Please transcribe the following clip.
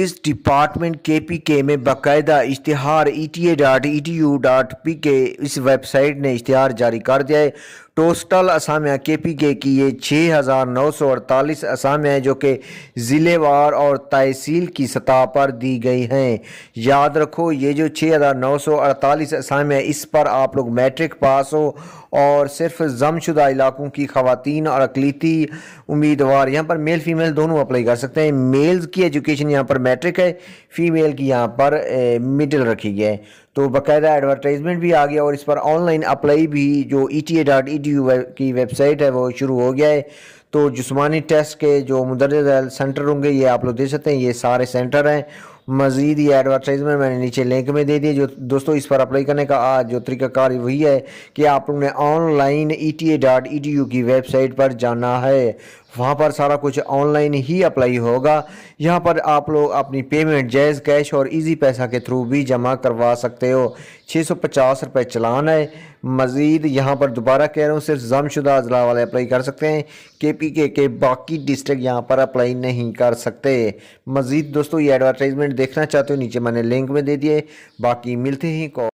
इस डिपार्टमेंट के P K में बाकायदा इश्तहार E T A dot E T U dot P K इस वेबसाइट ने इश्तहार जारी कर दिया है टोस्टल असामिया के पी के की ये छः हज़ार नौ सौ अड़तालीस असामियाँ जो कि ज़िलेवार और तहसील की सतह पर दी गई हैं याद रखो ये जो छः हज़ार नौ सौ अड़तालीस असामियाँ इस पर आप लोग मैट्रिक पास हो और सिर्फ जमशुदा इलाकों की खातन और अकलीती उम्मीदवार यहाँ पर मेल फीमेल दोनों अप्लाई कर सकते हैं मेल्स की एजुकेशन यहाँ पर मैट्रिक है फीमेल की यहाँ पर मिडिल रखी गई है तो बाकायदा एडवर्टाइजमेंट भी आ गया और इस पर ऑनलाइन अप्लाई भी जो E T A dot E T U की वेबसाइट है वो शुरू हो गया है तो जिसमानी टेस्ट के जो मुदरज सेंटर होंगे ये आप लोग दे सकते हैं ये सारे सेंटर हैं मज़ीद ये एडवर्टाइजमेंट मैंने नीचे लिंक में दे दिए जो दोस्तों इस पर अप्लाई करने का आज जो तरीकाकार वही है कि आप लोग ने online E T A dot E T U की वेबसाइट पर जाना है वहाँ पर सारा कुछ ऑनलाइन ही अप्लाई होगा यहाँ पर आप लोग अपनी पेमेंट जैज़ कैश और इजी पैसा के थ्रू भी जमा करवा सकते हो छः सौ पचास रुपये चलान है मज़ीद यहाँ पर दोबारा कह रहा हूँ सिर्फ जमशुदा अजला वाले अप्लाई कर सकते हैं के पी के के बाकी डिस्ट्रिक्ट यहाँ पर अप्लाई नहीं कर सकते मज़ीद दोस्तों ये एडवर्टाइजमेंट देखना चाहते हो नीचे मैंने लिंक में दे दिए बाकी मिलते ही कॉल